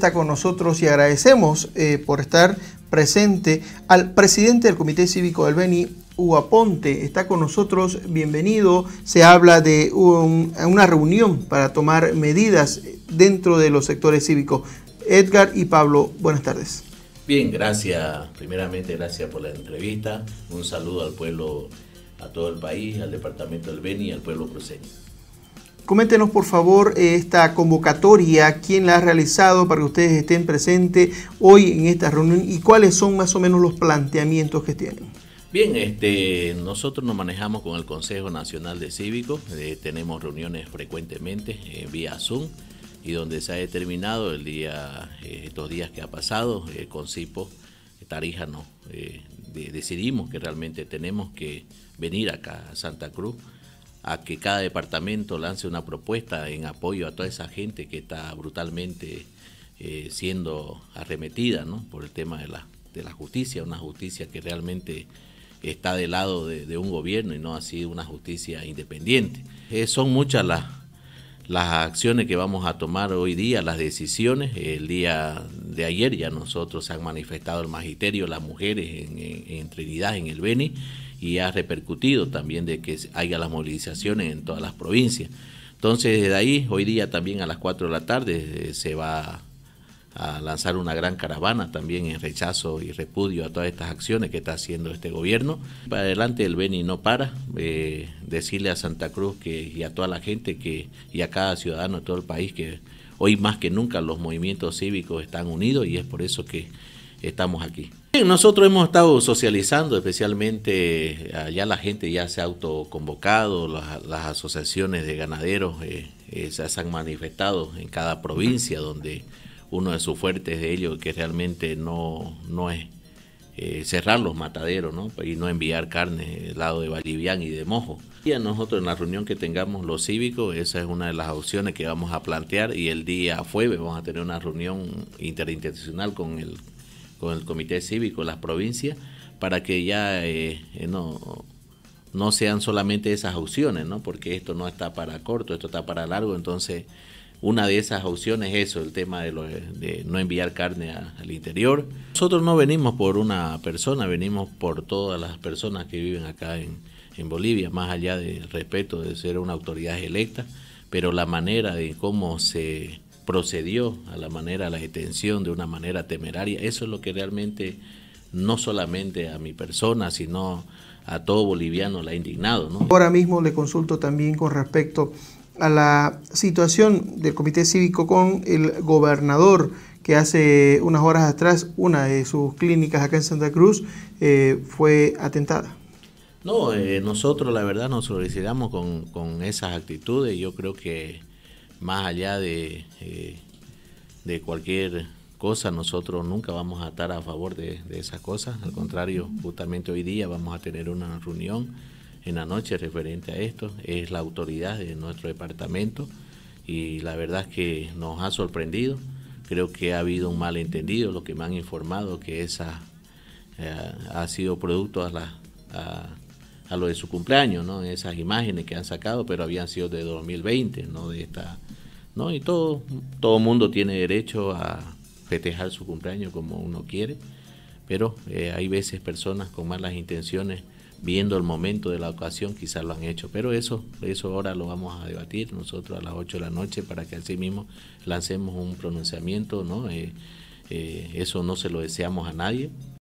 está con nosotros y agradecemos eh, por estar presente al presidente del Comité Cívico del Beni, Uaponte. Está con nosotros, bienvenido. Se habla de una reunión para tomar medidas dentro de los sectores cívicos. Edgar y Pablo, buenas tardes. Bien, gracias. Primeramente, gracias por la entrevista. Un saludo al pueblo, a todo el país, al departamento del Beni y al pueblo cruceño. Coméntenos por favor eh, esta convocatoria, quién la ha realizado para que ustedes estén presentes hoy en esta reunión y cuáles son más o menos los planteamientos que tienen. Bien, este, nosotros nos manejamos con el Consejo Nacional de Cívicos, eh, tenemos reuniones frecuentemente eh, vía Zoom y donde se ha determinado el día, estos días que ha pasado, con CIPO, Tarija no, decidimos que realmente tenemos que venir acá a Santa Cruz a que cada departamento lance una propuesta en apoyo a toda esa gente que está brutalmente eh, siendo arremetida por el tema de la, de la justicia, una justicia que realmente está del lado de, un gobierno y no ha sido una justicia independiente. Eh, son muchas las, las acciones que vamos a tomar hoy día, las decisiones. El día de ayer ya nosotros se han manifestado el magisterio, las mujeres en, Trinidad, en el Beni, y ha repercutido también de que haya las movilizaciones en todas las provincias. Entonces, desde ahí, hoy día también a las 4 de la tarde eh, se va a lanzar una gran caravana también en rechazo y repudio a todas estas acciones que está haciendo este gobierno. Para adelante el Beni no para, eh, decirle a Santa Cruz que, y a toda la gente que, y a cada ciudadano de todo el país que Hoy más que nunca los movimientos cívicos están unidos y es por eso que estamos aquí. nosotros hemos estado socializando, especialmente eh, allá la gente ya se ha autoconvocado, las, asociaciones de ganaderos eh, eh, se han manifestado en cada provincia donde uno de sus fuertes de ellos que realmente no, no es eh, cerrar los mataderos ¿no? y no enviar carne al lado de Bolivian y de Mojo. Y a nosotros en la reunión que tengamos los cívicos, esa es una de las opciones que vamos a plantear y el día jueves vamos a tener una reunión interinstitucional con el, con el Comité Cívico de las provincias para que ya eh, eh, no, no sean solamente esas opciones, ¿no? porque esto no está para corto, esto está para largo, entonces una de esas opciones es eso, el tema de, no enviar carne al interior. Nosotros no venimos por una persona, venimos por todas las personas que viven acá en, Bolivia, más allá del respeto de ser una autoridad electa, pero la manera de cómo se procedió a la manera, de la detención de una manera temeraria, eso es lo que realmente no solamente a mi persona, sino a todo boliviano la ha indignado. Ahora mismo le consulto también con respecto a la situación del Comité Cívico con el gobernador que hace unas horas atrás una de sus clínicas acá en Santa Cruz eh, fue atentada. No, eh, nosotros la verdad nos solicitamos con, esas actitudes. Yo creo que más allá de, eh, de cualquier cosa, nosotros nunca vamos a estar a favor de esas cosas. Al contrario, justamente hoy día vamos a tener una reunión en la noche referente a esto, es la autoridad de nuestro departamento y la verdad es que nos ha sorprendido. Creo que ha habido un malentendido, lo que me han informado que esa eh, ha sido producto a, a, lo de su cumpleaños, ¿no? esas imágenes que han sacado, pero habían sido de 2020, no de esta. ¿no? Y todo, todo mundo tiene derecho a festejar su cumpleaños como uno quiere, pero eh, hay veces personas con malas intenciones viendo el momento de la ocasión, quizás lo han hecho, pero eso, eso ahora lo vamos a debatir nosotros a las 8 de la noche para que así mismo lancemos un pronunciamiento, ¿no? Eh, eh, eso no se lo deseamos a nadie,